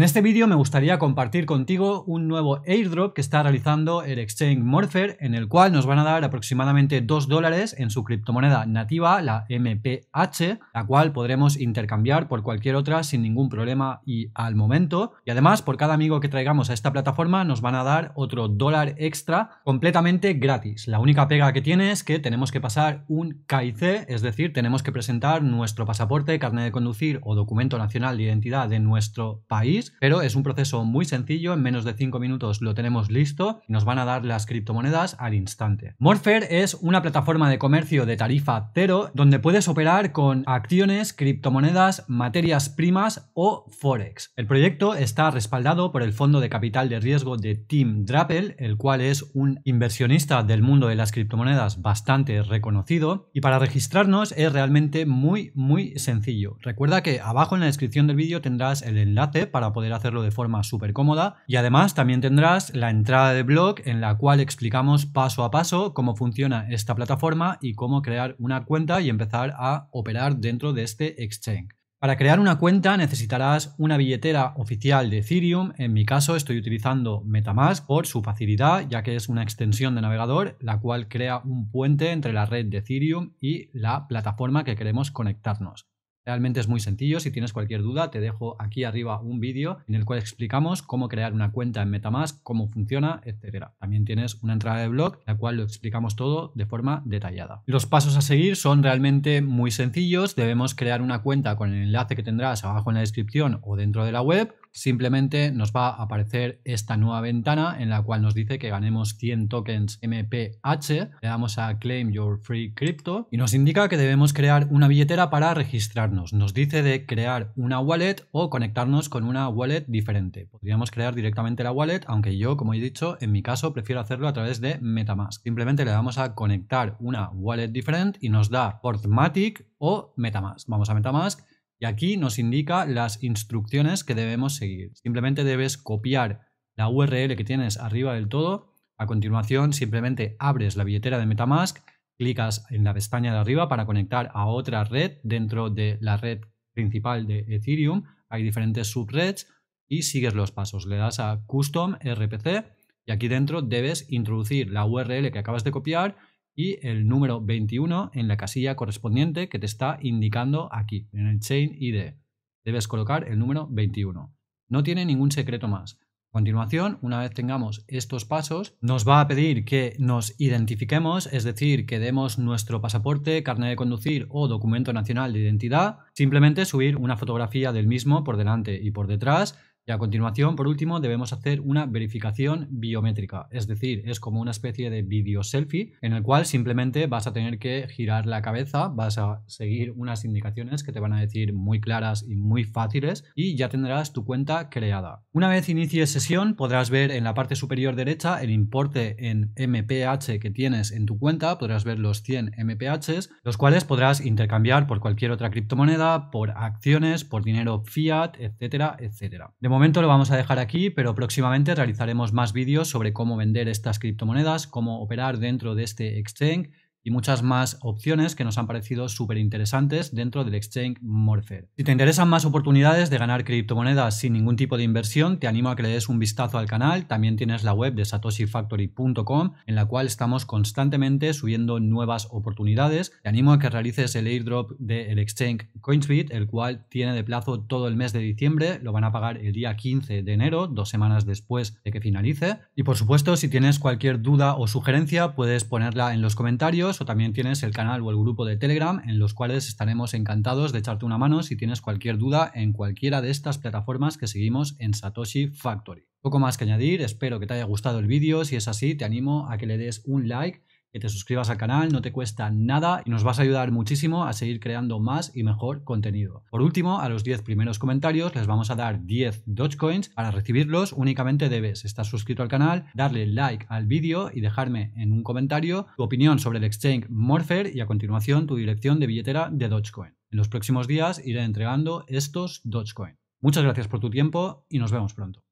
En este vídeo me gustaría compartir contigo un nuevo airdrop que está realizando el exchange Morpher, en el cual nos van a dar aproximadamente 2 dólares en su criptomoneda nativa, la MPH, la cual podremos intercambiar por cualquier otra sin ningún problema y al momento. Y además, por cada amigo que traigamos a esta plataforma, nos van a dar otro dólar extra completamente gratis. La única pega que tiene es que tenemos que pasar un KIC, es decir, tenemos que presentar nuestro pasaporte, carnet de conducir o documento nacional de identidad de nuestro país pero es un proceso muy sencillo, en menos de 5 minutos lo tenemos listo y nos van a dar las criptomonedas al instante. Morpher es una plataforma de comercio de tarifa cero donde puedes operar con acciones, criptomonedas, materias primas o forex. El proyecto está respaldado por el fondo de capital de riesgo de Tim Drappel, el cual es un inversionista del mundo de las criptomonedas bastante reconocido y para registrarnos es realmente muy muy sencillo. Recuerda que abajo en la descripción del vídeo tendrás el enlace para poder hacerlo de forma súper cómoda. Y además también tendrás la entrada de blog en la cual explicamos paso a paso cómo funciona esta plataforma y cómo crear una cuenta y empezar a operar dentro de este exchange. Para crear una cuenta necesitarás una billetera oficial de Ethereum, en mi caso estoy utilizando Metamask por su facilidad, ya que es una extensión de navegador, la cual crea un puente entre la red de Ethereum y la plataforma que queremos conectarnos. Realmente es muy sencillo, si tienes cualquier duda te dejo aquí arriba un vídeo en el cual explicamos cómo crear una cuenta en Metamask, cómo funciona, etc. También tienes una entrada de blog en la cual lo explicamos todo de forma detallada. Los pasos a seguir son realmente muy sencillos, debemos crear una cuenta con el enlace que tendrás abajo en la descripción o dentro de la web, simplemente nos va a aparecer esta nueva ventana en la cual nos dice que ganemos 100 tokens MPH, le damos a Claim Your Free Crypto y nos indica que debemos crear una billetera para registrarnos. Nos dice de crear una wallet o conectarnos con una wallet diferente. Podríamos crear directamente la wallet, aunque yo, como he dicho, en mi caso prefiero hacerlo a través de Metamask. Simplemente le damos a conectar una wallet diferente y nos da Portmatic o Metamask. Vamos a Metamask y aquí nos indica las instrucciones que debemos seguir. Simplemente debes copiar la URL que tienes arriba del todo. A continuación, simplemente abres la billetera de Metamask, clicas en la pestaña de arriba para conectar a otra red dentro de la red principal de Ethereum. Hay diferentes subredes y sigues los pasos. Le das a Custom RPC y aquí dentro debes introducir la URL que acabas de copiar y el número 21 en la casilla correspondiente que te está indicando aquí, en el Chain ID. Debes colocar el número 21. No tiene ningún secreto más. A continuación, una vez tengamos estos pasos, nos va a pedir que nos identifiquemos, es decir, que demos nuestro pasaporte, carnet de conducir o documento nacional de identidad, simplemente subir una fotografía del mismo por delante y por detrás a continuación, por último, debemos hacer una verificación biométrica, es decir, es como una especie de video selfie en el cual simplemente vas a tener que girar la cabeza, vas a seguir unas indicaciones que te van a decir muy claras y muy fáciles y ya tendrás tu cuenta creada. Una vez inicies sesión podrás ver en la parte superior derecha el importe en MPH que tienes en tu cuenta, podrás ver los 100 mph los cuales podrás intercambiar por cualquier otra criptomoneda, por acciones, por dinero fiat, etcétera, etcétera momento lo vamos a dejar aquí, pero próximamente realizaremos más vídeos sobre cómo vender estas criptomonedas, cómo operar dentro de este exchange, y muchas más opciones que nos han parecido súper interesantes dentro del exchange Morpher. Si te interesan más oportunidades de ganar criptomonedas sin ningún tipo de inversión, te animo a que le des un vistazo al canal. También tienes la web de satoshifactory.com en la cual estamos constantemente subiendo nuevas oportunidades. Te animo a que realices el airdrop del exchange Coinsbit, el cual tiene de plazo todo el mes de diciembre. Lo van a pagar el día 15 de enero, dos semanas después de que finalice. Y por supuesto, si tienes cualquier duda o sugerencia, puedes ponerla en los comentarios o también tienes el canal o el grupo de Telegram en los cuales estaremos encantados de echarte una mano si tienes cualquier duda en cualquiera de estas plataformas que seguimos en Satoshi Factory. Poco más que añadir, espero que te haya gustado el vídeo, si es así te animo a que le des un like que te suscribas al canal, no te cuesta nada y nos vas a ayudar muchísimo a seguir creando más y mejor contenido. Por último, a los 10 primeros comentarios les vamos a dar 10 Dogecoins. Para recibirlos únicamente debes estar suscrito al canal, darle like al vídeo y dejarme en un comentario tu opinión sobre el exchange Morpher y a continuación tu dirección de billetera de Dogecoin. En los próximos días iré entregando estos Dogecoin. Muchas gracias por tu tiempo y nos vemos pronto.